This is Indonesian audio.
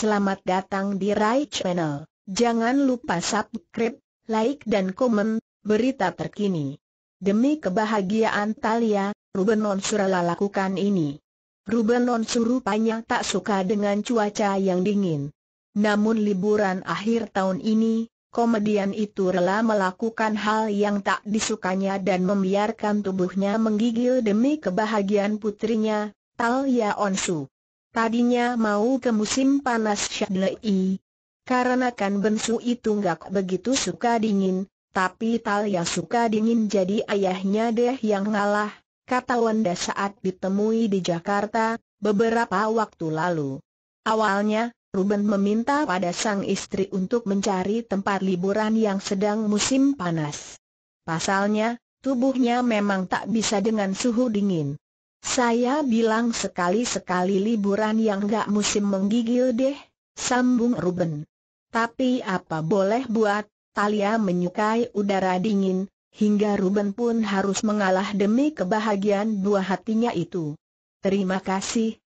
Selamat datang di Rai Channel. Jangan lupa subscribe, like dan komen, berita terkini. Demi kebahagiaan Talia, Ruben Onsurala lakukan ini. Ruben Onsu rupanya tak suka dengan cuaca yang dingin. Namun liburan akhir tahun ini, komedian itu rela melakukan hal yang tak disukanya dan membiarkan tubuhnya menggigil demi kebahagiaan putrinya, Talia Onsu. Tadinya mau ke musim panas Shadlei. Karena kan Bensu itu nggak begitu suka dingin, tapi Talia suka dingin jadi ayahnya deh yang ngalah, kata Wanda saat ditemui di Jakarta, beberapa waktu lalu. Awalnya, Ruben meminta pada sang istri untuk mencari tempat liburan yang sedang musim panas. Pasalnya, tubuhnya memang tak bisa dengan suhu dingin. Saya bilang sekali-sekali liburan yang gak musim menggigil deh, sambung Ruben. Tapi apa boleh buat, Talia menyukai udara dingin, hingga Ruben pun harus mengalah demi kebahagiaan buah hatinya itu. Terima kasih,